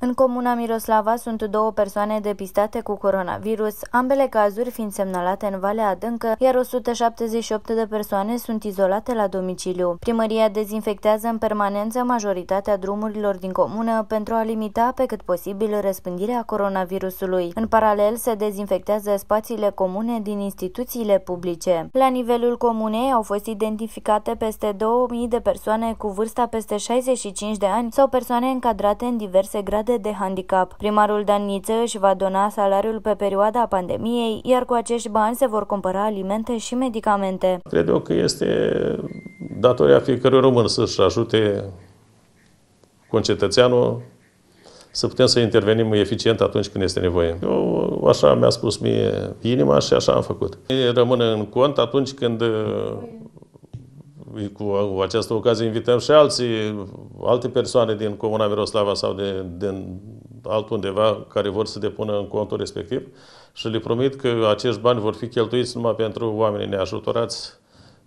În comuna Miroslava sunt două persoane depistate cu coronavirus, ambele cazuri fiind semnalate în Valea Adâncă, iar 178 de persoane sunt izolate la domiciliu. Primăria dezinfectează în permanență majoritatea drumurilor din comună pentru a limita pe cât posibil răspândirea coronavirusului. În paralel, se dezinfectează spațiile comune din instituțiile publice. La nivelul comunei au fost identificate peste 2000 de persoane cu vârsta peste 65 de ani sau persoane încadrate în diverse grade grade de handicap. Primarul Niță își va dona salariul pe perioada pandemiei, iar cu acești bani se vor cumpăra alimente și medicamente. Cred eu că este datoria fiecărui român să-și ajute concetățeanul să putem să intervenim eficient atunci când este nevoie. Eu așa mi-a spus mie inima și așa am făcut. Rămân în cont atunci când cu această ocazie invităm și alții, alte persoane din Comuna Miroslava sau de, din altundeva care vor să depună în contul respectiv și le promit că acești bani vor fi cheltuiți numai pentru oamenii neajutorați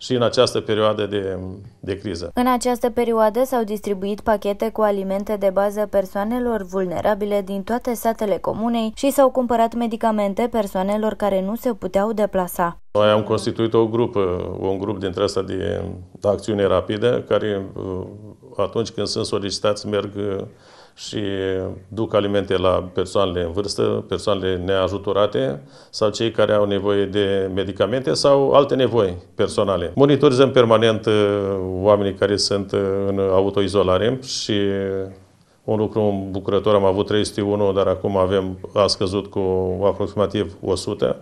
și în această perioadă de, de criză. În această perioadă s-au distribuit pachete cu alimente de bază persoanelor vulnerabile din toate satele comunei și s-au cumpărat medicamente persoanelor care nu se puteau deplasa. Noi am constituit o grupă, un grup dintre asta de acțiune rapidă, care uh, atunci când sunt solicitați merg uh, și duc alimente la persoanele în vârstă, persoanele neajutorate sau cei care au nevoie de medicamente sau alte nevoi personale. Monitorizăm permanent uh, oamenii care sunt uh, în autoizolare și un lucru bucurător, am avut 301, dar acum avem, a scăzut cu aproximativ 100.